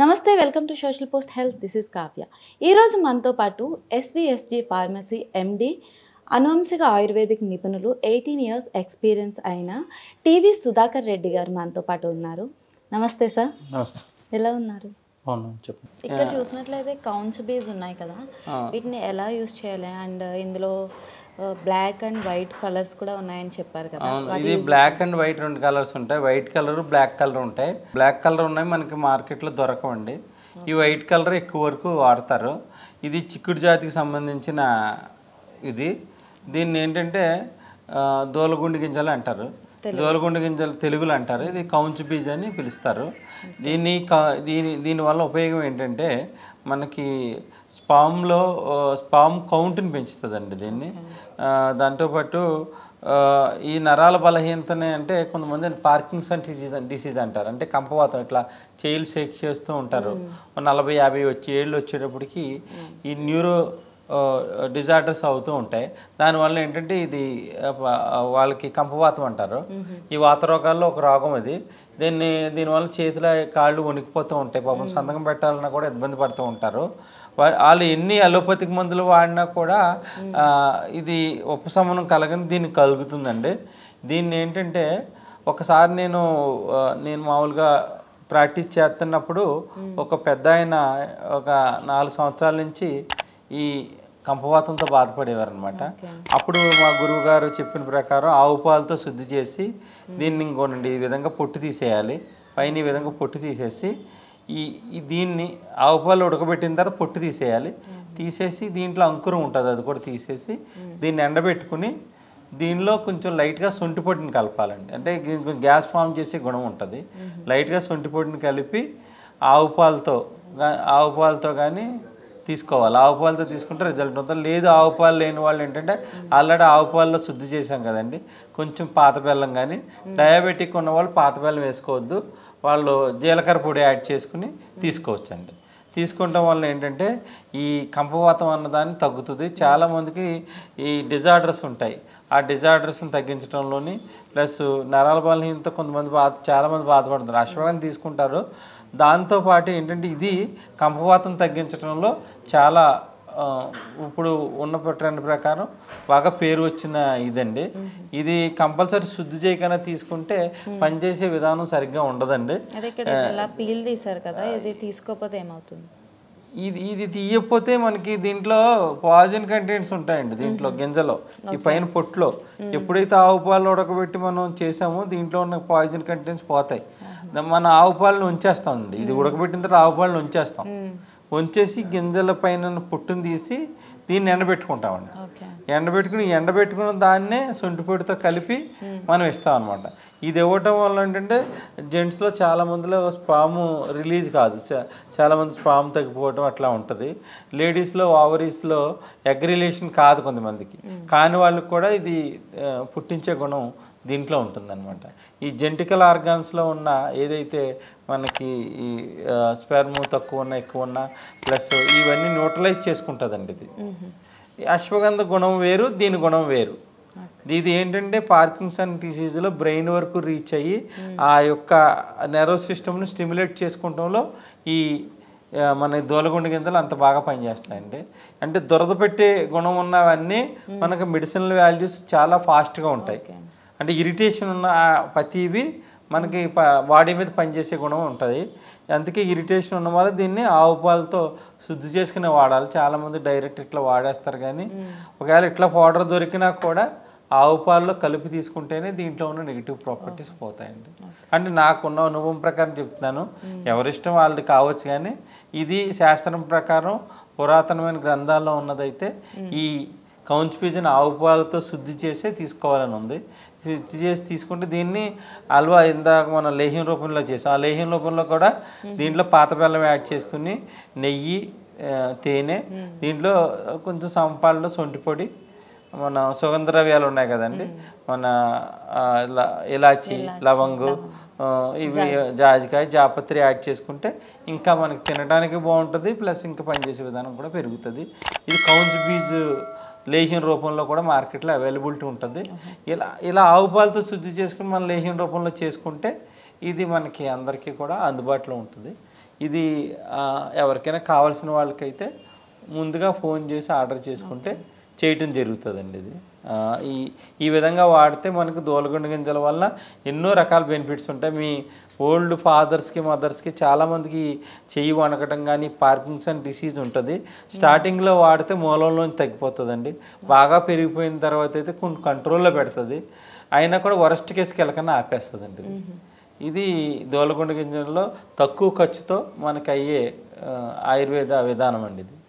నమస్తే welcome to social post health this is Kavya ఈరోజు మనతో పాటు ఎస్విఎస్జి ఫార్మసీ ఎండి అనువంశిక ఆయుర్వేదిక్ నిపుణులు ఎయిటీన్ ఇయర్స్ ఎక్స్పీరియన్స్ అయిన టీవీ సుధాకర్ రెడ్డి గారు మనతో పాటు ఉన్నారు నమస్తే సార్ ఎలా ఉన్నారు అవును ఇక్కడ చూసినట్లయితే కౌన్స్ బీజ్ ఉన్నాయి కదా వీటిని ఎలా యూస్ చేయాలి అండ్ uh, ఇందులో బ్లాక్ అండ్ వైట్ కలర్స్ కూడా ఉన్నాయని చెప్పారు కదా ఇది బ్లాక్ అండ్ వైట్ రెండు కలర్స్ ఉంటాయి వైట్ కలర్ బ్లాక్ కలర్ ఉంటాయి బ్లాక్ కలర్ ఉన్నాయి మనకి మార్కెట్లో దొరకవండి ఈ వైట్ కలర్ ఎక్కువ వరకు వాడతారు ఇది చిక్కుడు జాతికి సంబంధించిన ఇది దీన్ని ఏంటంటే దోలగుండి గింజలు అంటారు జోలగుండ గింజలు తెలుగులు అంటారు ఇది కౌంచు బీజ్ అని పిలుస్తారు దీన్ని దీని దీనివల్ల ఉపయోగం ఏంటంటే మనకి స్పామ్లో స్పామ్ కౌంట్ని పెంచుతుందండి దీన్ని దాంతోపాటు ఈ నరాల బలహీనతనే అంటే కొంతమంది పార్కిన్సన్ డిసీజ్ డిసీజ్ అంటారు అంటే కంపవాతం ఇట్లా చేయిలు షేక్ చేస్తూ ఉంటారు నలభై యాభై వచ్చి ఏళ్ళు వచ్చేటప్పటికి ఈ న్యూరో డిజార్డర్స్ అవుతూ ఉంటాయి దానివల్ల ఏంటంటే ఇది వాళ్ళకి కంపవాతం అంటారు ఈ వాత రోగాల్లో ఒక రోగం ఇది దీన్ని దీనివల్ల చేతుల కాళ్ళు వణికిపోతూ ఉంటాయి పాపం సంతకం పెట్టాలన్నా కూడా ఇబ్బంది పడుతూ ఉంటారు వాళ్ళు ఎన్ని అలోపతిక్ మందులు వాడినా కూడా ఇది ఉపశమనం కలగని దీన్ని కలుగుతుందండి దీన్ని ఏంటంటే ఒకసారి నేను నేను మామూలుగా ప్రాక్టీస్ చేస్తున్నప్పుడు ఒక పెద్ద ఒక నాలుగు సంవత్సరాల నుంచి ఈ కంపవాతంతో బాధపడేవారు అనమాట అప్పుడు మా గురువు గారు చెప్పిన ప్రకారం ఆవు పాలతో శుద్ధి చేసి దీన్ని ఇంకోనండి ఈ విధంగా పొట్టు తీసేయాలి పైన ఈ విధంగా పొట్టు తీసేసి ఈ దీన్ని ఆవు పాలు ఉడకబెట్టిన తర్వాత పొట్టు తీసేయాలి తీసేసి దీంట్లో అంకురం ఉంటుంది అది కూడా తీసేసి దీన్ని ఎండబెట్టుకుని దీనిలో కొంచెం లైట్గా సొంటి పొడిని కలపాలండి అంటే కొంచెం గ్యాస్ ఫామ్ చేసే గుణం ఉంటుంది లైట్గా సొంటి పొడిని కలిపి ఆవు పాలతో ఆవు పాలతో కానీ తీసుకోవాలి ఆవు పాలతో తీసుకుంటే రిజల్ట్ ఉంటుంది లేదు ఆవు పాలు లేని వాళ్ళు ఏంటంటే ఆల్రెడీ ఆవు పాలలో శుద్ధి చేసాం కదండి కొంచెం పాత బెల్లం కానీ డయాబెటిక్ ఉన్న వాళ్ళు పాత బెల్లం వేసుకోవద్దు వాళ్ళు జీలకర్ర పొడి యాడ్ చేసుకుని తీసుకోవచ్చండి తీసుకుంటాం వల్ల ఏంటంటే ఈ కంపవాతం అన్నదాన్ని తగ్గుతుంది చాలామందికి ఈ డిజార్డర్స్ ఉంటాయి ఆ డిజార్డర్స్ని తగ్గించడంలోని ప్లస్ నరాల బలహీనత కొంతమంది బాధ చాలామంది బాధపడుతున్నారు అశ్వగాన్ని తీసుకుంటారు దాంతోపాటు ఏంటంటే ఇది కంపవాతం తగ్గించడంలో చాలా ఇప్పుడు ఉన్న ట్రెండ్ ప్రకారం బాగా పేరు వచ్చిన ఇదండి ఇది కంపల్సరీ శుద్ధి చేయకనే తీసుకుంటే పనిచేసే విధానం సరిగ్గా ఉండదండి పీల్ తీసారు కదా ఇది తీసుకోకపోతే ఏమవుతుంది ఇది ఇది తీయకపోతే మనకి దీంట్లో పాయిజన్ కంటెంట్స్ ఉంటాయండి దీంట్లో గింజలో ఈ పైన పొట్టులో ఎప్పుడైతే ఆవు పాలు ఉడకబెట్టి మనం చేసామో దీంట్లో ఉన్న పాయిజన్ కంటెంట్స్ పోతాయి మన ఆవు పాలను ఉంచేస్తామండి ఇది ఉడకబెట్టిన తర్వాత ఆవు పాలను ఉంచేస్తాం ఉంచేసి గింజల పైన పొట్టును తీసి దీన్ని ఎండబెట్టుకుంటామండి ఎండబెట్టుకుని ఎండబెట్టుకున్న దాన్నే సొంటిపొడితో కలిపి మనం ఇస్తాం అనమాట ఇది ఇవ్వటం వల్ల ఏంటంటే జెంట్స్లో చాలా మందిలో స్పాము రిలీజ్ కాదు చాలా మంది స్పామ్ తగ్గిపోవడం అట్లా ఉంటుంది లేడీస్లో ఓవరీస్లో ఎగ్ రిలేషన్ కాదు కొంతమందికి కాని వాళ్ళకి కూడా ఇది పుట్టించే గుణం దీంట్లో ఉంటుందన్నమాట ఈ జెంటికల్ ఆర్గాన్స్లో ఉన్న ఏదైతే మనకి ఈ స్పెర్ము తక్కువ ఉన్న ఎక్కువ ఉన్న ప్లస్ ఇవన్నీ న్యూట్రలైజ్ చేసుకుంటుందండి ఇది అశ్వగంధ గుణం వేరు దీని గుణం వేరు ఇది ఏంటంటే అండ్ డిసీజ్లో బ్రెయిన్ వరకు రీచ్ అయ్యి ఆ యొక్క నెరో సిస్టమ్ను స్టిమ్యులేట్ చేసుకోవడంలో ఈ మన దోలగుండి గింజలు అంత బాగా పనిచేస్తాయండి అంటే దురద పెట్టే గుణం ఉన్నవన్నీ మనకు మెడిసిన్ వాల్యూస్ చాలా ఫాస్ట్గా ఉంటాయి అంటే ఇరిటేషన్ ఉన్న ప్రతివి మనకి ప బాడీ మీద పనిచేసే గుణం ఉంటుంది అందుకే ఇరిటేషన్ ఉన్న వాళ్ళు దీన్ని ఆవు పాలతో శుద్ధి చేసుకుని వాడాలి చాలామంది డైరెక్ట్ ఇట్లా వాడేస్తారు కానీ ఒకవేళ ఇట్లా పౌడర్ దొరికినా కూడా ఆవు పాలలో కలిపి తీసుకుంటేనే దీంట్లో ఉన్న నెగిటివ్ ప్రాపర్టీస్ పోతాయండి అంటే నాకున్న అనుభవం ప్రకారం చెప్తున్నాను ఎవరిష్టం వాళ్ళది కావచ్చు కానీ ఇది శాస్త్రం ప్రకారం పురాతనమైన గ్రంథాల్లో ఉన్నదైతే ఈ కౌంచు పీజన్ ఆవు పాలతో శుద్ధి చేసే తీసుకోవాలని ఉంది శుద్ధి చేసి తీసుకుంటే దీన్ని అల్వా ఇందాక మనం లేహ్యం రూపంలో చేసాం ఆ లేహ్యం రూపంలో కూడా దీంట్లో పాత బెల్లం యాడ్ చేసుకుని నెయ్యి తేనె దీంట్లో కొంచెం సొంటి పొడి మన సుగంధ ద్రవ్యాలు ఉన్నాయి కదండి మన ఇలాచి లవంగు ఇవి జాజికాయ జాపత్రి యాడ్ చేసుకుంటే ఇంకా మనకి తినడానికి బాగుంటుంది ప్లస్ ఇంకా పనిచేసే విధానం కూడా పెరుగుతుంది ఇది కౌన్స్ బీజు లేహ్యం రూపంలో కూడా మార్కెట్లో అవైలబిలిటీ ఉంటుంది ఇలా ఇలా ఆవు పాలతో శుద్ధి చేసుకుని మనం లేహ్యం రూపంలో చేసుకుంటే ఇది మనకి అందరికీ కూడా అందుబాటులో ఉంటుంది ఇది ఎవరికైనా కావాల్సిన వాళ్ళకైతే ముందుగా ఫోన్ చేసి ఆర్డర్ చేసుకుంటే చేయటం జరుగుతుందండి ఇది ఈ ఈ విధంగా వాడితే మనకు దోలగుండ గింజల వల్ల ఎన్నో రకాల బెనిఫిట్స్ ఉంటాయి మీ ఓల్డ్ ఫాదర్స్కి మదర్స్కి చాలామందికి చెయ్యి వణకటం కానీ పార్కిన్సన్ డిసీజ్ ఉంటుంది స్టార్టింగ్లో వాడితే మూలంలోని తగ్గిపోతుందండి బాగా పెరిగిపోయిన తర్వాత అయితే కొంచెం కంట్రోల్లో పెడుతుంది అయినా కూడా వరస్ట్ కేసుకి వెళ్ళకన్నా ఆపేస్తుందండి ఇది దోలగుండ గింజల్లో తక్కువ ఖర్చుతో మనకు అయ్యే ఆయుర్వేద విధానం అండి ఇది